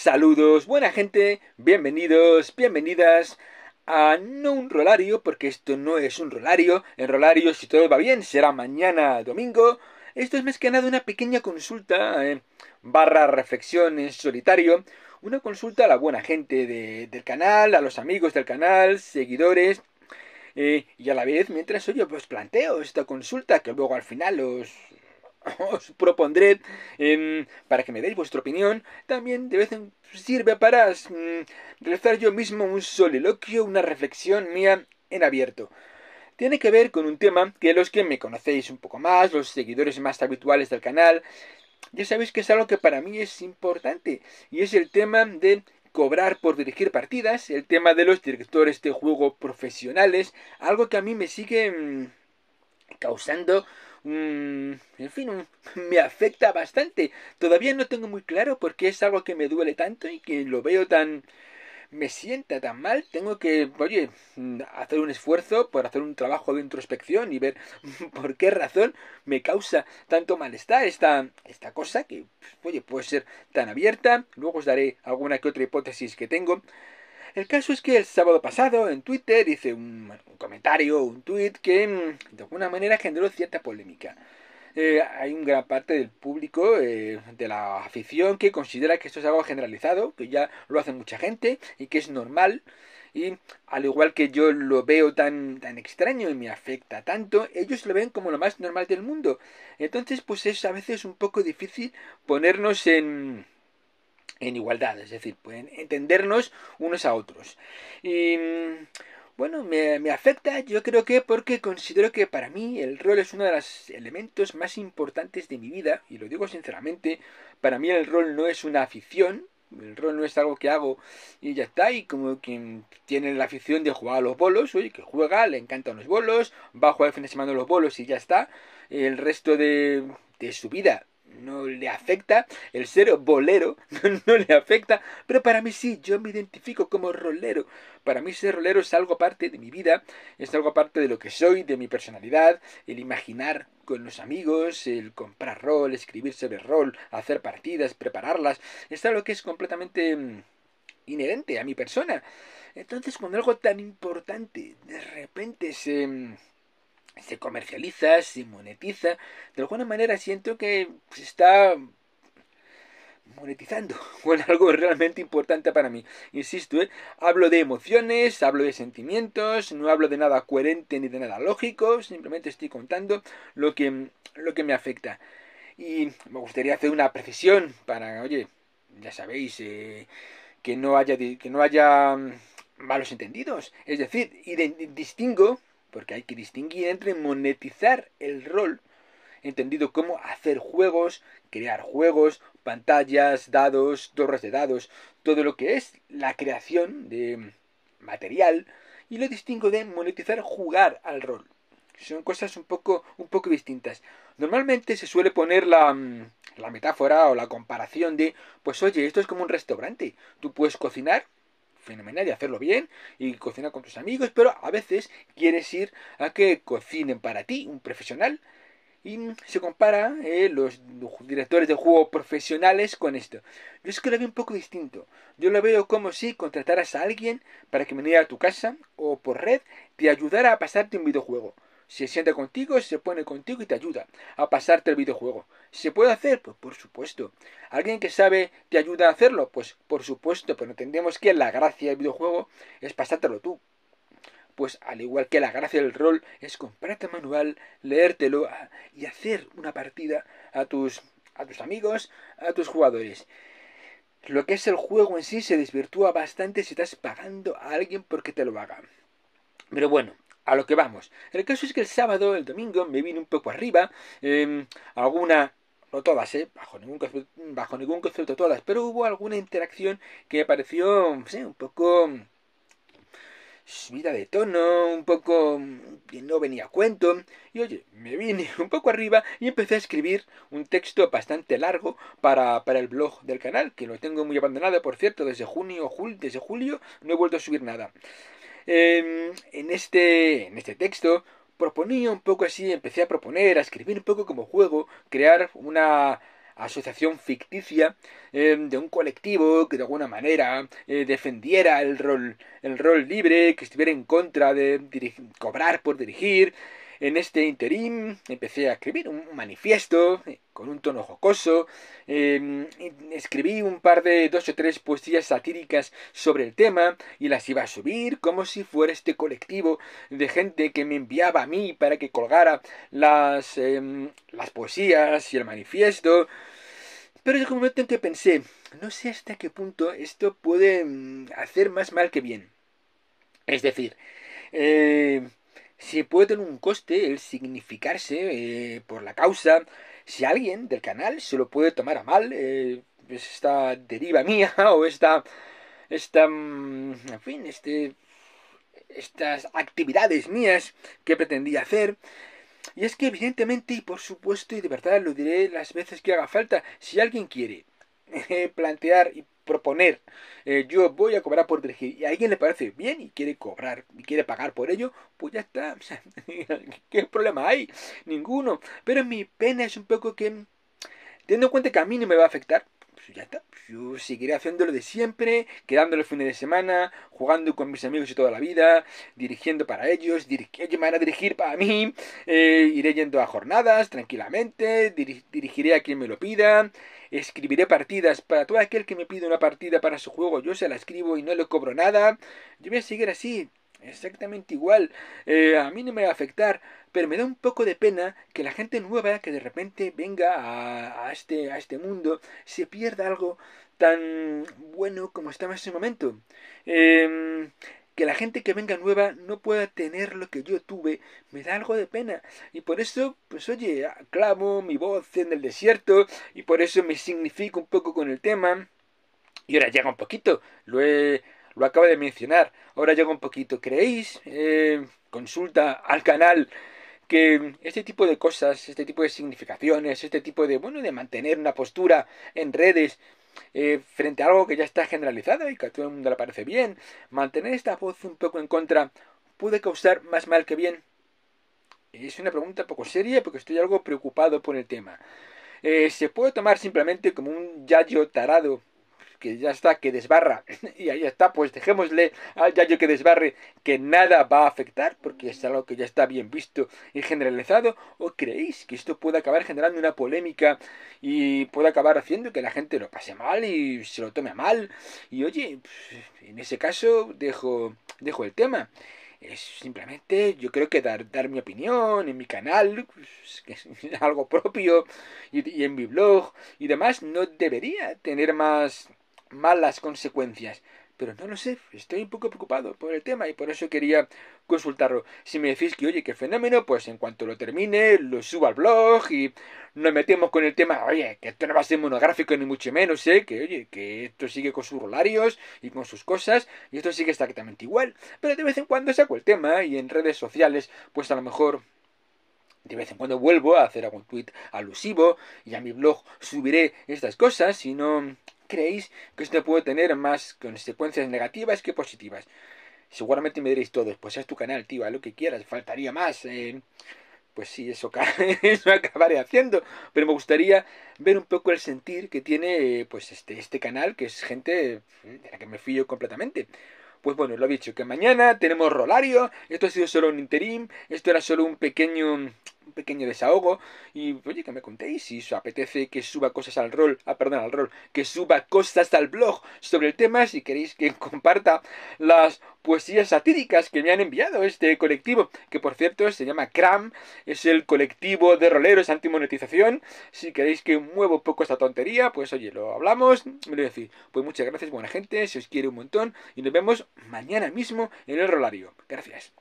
Saludos, buena gente, bienvenidos, bienvenidas a no un rolario, porque esto no es un rolario. En rolario, si todo va bien, será mañana domingo. Esto es más que nada una pequeña consulta eh, barra reflexión en solitario. Una consulta a la buena gente del canal, a los amigos del canal, seguidores. Eh, y a la vez, mientras yo pues planteo esta consulta que luego al final os, os propondré em, para que me deis vuestra opinión. También de vez en sirve para mm, realizar yo mismo un soliloquio, una reflexión mía en abierto. Tiene que ver con un tema que los que me conocéis un poco más, los seguidores más habituales del canal, ya sabéis que es algo que para mí es importante y es el tema de cobrar por dirigir partidas, el tema de los directores de juego profesionales, algo que a mí me sigue mm, causando Mm, en fin, me afecta bastante. Todavía no tengo muy claro por qué es algo que me duele tanto y que lo veo tan... me sienta tan mal. Tengo que, oye, mm, hacer un esfuerzo por hacer un trabajo de introspección y ver por qué razón me causa tanto malestar esta, esta cosa que, oye, puede ser tan abierta. Luego os daré alguna que otra hipótesis que tengo. El caso es que el sábado pasado en Twitter hice un, comentario, un tweet que mm, de alguna manera generó cierta polémica. Eh, hay una gran parte del público, eh, de la afición, que considera que esto es algo generalizado, que ya lo hace mucha gente y que es normal. Y al igual que yo lo veo tan, tan extraño y me afecta tanto, ellos lo ven como lo más normal del mundo. Entonces, pues es a veces un poco difícil ponernos en, en igualdad, es decir, pueden entendernos unos a otros. Y mm, bueno, me, afecta, yo creo que porque considero que para mí el rol es uno de los elementos más importantes de mi vida, y lo digo sinceramente, para mí el rol no es una afición, el rol no es algo que hago y ya está, y como quien tiene la afición de jugar a los bolos, oye, que juega, le encantan los bolos, va a jugar el fin de semana los bolos y ya está, el resto de, de su vida no le afecta, el ser bolero no, le afecta, pero para mí sí, yo me identifico como rolero. Para mí ser rolero es algo parte de mi vida, es algo parte de lo que soy, de mi personalidad, el imaginar con los amigos, el comprar rol, escribir sobre rol, hacer partidas, prepararlas, es algo que es completamente mm, inherente a mi persona. Entonces cuando algo tan importante de repente se mm, se comercializa, se monetiza. De alguna manera siento que se pues, está monetizando con algo realmente importante para mí. Insisto, ¿eh? hablo de emociones, hablo de sentimientos, no hablo de nada coherente ni de nada lógico, simplemente estoy contando lo que, lo que me afecta. Y me gustaría hacer una precisión para, oye, ya sabéis, eh, que no haya... Que no haya mm, malos entendidos. Es decir, y distingo porque hay que distinguir entre monetizar el rol, entendido como hacer juegos, crear juegos, pantallas, dados, torres de dados, todo lo que es la creación de material, y lo distingo de monetizar jugar al rol. Son cosas un poco, un poco distintas. Normalmente se suele poner la, mm, la metáfora o la comparación de, pues oye, esto es como un restaurante. Tú puedes cocinar fenomenal y hacerlo bien y cocinar con tus amigos, pero a veces quieres ir a que cocinen para ti un profesional y se compara eh, los directores de juego profesionales con esto. Yo es que lo veo un poco distinto. Yo lo veo como si contrataras a alguien para que viniera a tu casa o por red te ayudara a pasarte un videojuego se sienta contigo, se pone contigo y te ayuda a pasarte el videojuego. ¿Se puede hacer? Pues por supuesto. ¿Alguien que sabe te ayuda a hacerlo? Pues por supuesto, pero entendemos que la gracia del videojuego es pasártelo tú. Pues al igual que la gracia del rol es comprarte el manual, leértelo ah, y hacer una partida a tus, a tus amigos, a tus jugadores. Lo que es el juego en sí se desvirtúa bastante si estás pagando a alguien porque te lo haga. Pero bueno, a lo que vamos. El caso es que el sábado, el domingo, me vine un poco arriba. Em, alguna, no todas, eh, bajo, ningún, bajo ningún concepto todas, pero hubo alguna interacción que me pareció no sé, un poco subida de tono, un poco que no venía a cuento. Y oye, me vine un poco arriba y empecé a escribir un texto bastante largo para, para el blog del canal, que lo tengo muy abandonado, por cierto, desde junio, julio, desde julio no he vuelto a subir nada. Em, en, este, en este texto proponía un poco así, empecé a proponer, a escribir un poco como juego, crear una asociación ficticia em, de un colectivo que de alguna manera eh, defendiera el rol, el rol libre, que estuviera en contra de cobrar por dirigir, en este interín empecé a escribir un manifiesto eh, con un tono jocoso, em, escribí un par de dos o tres poesías satíricas sobre el tema y las iba a subir como si fuera este colectivo de gente que me enviaba a mí para que colgara las, em, las poesías y el manifiesto. Pero llegó un momento en pensé, no sé hasta qué punto esto puede mm, hacer más mal que bien. Es decir, eh, si puede tener un coste el significarse eh, por la causa, si alguien del canal se lo puede tomar a mal, eh, esta deriva mía o esta, esta, mm, en fin, este, estas actividades mías que pretendía hacer. Y es que evidentemente y por supuesto y de verdad lo diré las veces que haga falta, si alguien quiere eh, plantear y proponer, eh, yo voy a cobrar por dirigir, y a alguien le parece bien y quiere cobrar, y quiere pagar por ello, pues ya está. O sea, ¿Qué problema hay? Ninguno. Pero mi pena es un poco que, teniendo en cuenta que a mí no me va a afectar, pues, pues, yo seguiré haciendo lo de siempre, quedando los fines de semana, jugando con mis amigos y toda la vida, dirigiendo para ellos, ellos me a dirigir para mí, eh, iré yendo a jornadas tranquilamente, dirigiré a quien me lo pida, escribiré partidas para todo aquel que me pida una partida para su juego, yo se la escribo y no le cobro nada. Yo voy a seguir así, exactamente igual. Eh, a mí no me va a afectar, pero me da un poco de pena que la gente nueva que de repente venga a, este, a este mundo se pierda algo tan bueno como estaba en ese momento. Em, que la gente que venga nueva no pueda tener lo que yo tuve, me da algo de pena. Y por eso, pues oye, clavo mi voz en el desierto y por eso me significo un poco con el tema. Y ahora llega un poquito, lo he lo acaba de mencionar. Ahora llega un poquito. ¿Creéis? Eh, consulta al canal que este tipo de cosas, este tipo de significaciones, este tipo de, bueno, de mantener una postura en redes eh, frente a algo que ya está generalizado y que a todo el mundo le parece bien, mantener esta voz un poco en contra puede causar más mal que bien. Es una pregunta poco seria porque estoy algo preocupado por el tema. Eh, se puede tomar simplemente como un yayo tarado que ya está, que desbarra, y ahí está, pues dejémosle al Yayo que desbarre, que nada va a afectar, porque es algo que ya está bien visto y generalizado, o creéis que esto puede acabar generando una polémica y puede acabar haciendo que la gente lo pase mal y se lo tome mal, y oye, en ese caso dejo, dejo el tema es simplemente yo creo que dar, dar mi opinión en mi canal, pues, que es algo propio, y en mi blog y demás, no debería tener más malas consecuencias. Pero no lo sé, estoy un poco preocupado por el tema y por eso quería consultarlo. Si me decís que, oye, qué fenómeno, pues en cuanto lo termine, lo subo al blog y nos metemos con el tema, oye, que esto no va a ser monográfico ni mucho menos, ¿eh? Que, oye, que esto sigue con sus rolarios y con sus cosas y esto sigue exactamente igual. Pero de vez en cuando saco el tema y en redes sociales, pues a lo mejor de vez en cuando vuelvo a hacer algún tweet alusivo y a mi blog subiré estas cosas, si no creéis que esto puede tener más consecuencias negativas que positivas? Seguramente me diréis todos, pues es tu canal, tío, haz lo que quieras, faltaría más. Eh. pues sí, eso, eso acabaré haciendo. Pero me gustaría ver un poco el sentir que tiene pues este, este canal, que es gente eh, de la que me fío completamente. Pues bueno, lo he dicho, que mañana tenemos Rolario. Esto ha sido solo un interim. Esto era solo un pequeño pequeño desahogo y oye que me contéis si os apetece que suba cosas al rol, a ah, perdón, al rol, que suba cosas al blog sobre el tema, si queréis que comparta las poesías satíricas que me han enviado este colectivo, que por cierto se llama CRAM, es el colectivo de roleros antimonetización. Si queréis que muevo poco esta tontería, pues oye, lo hablamos, me lo decís. Pues muchas gracias, buena gente, se os quiere un montón y nos vemos mañana mismo en el rolario. Gracias.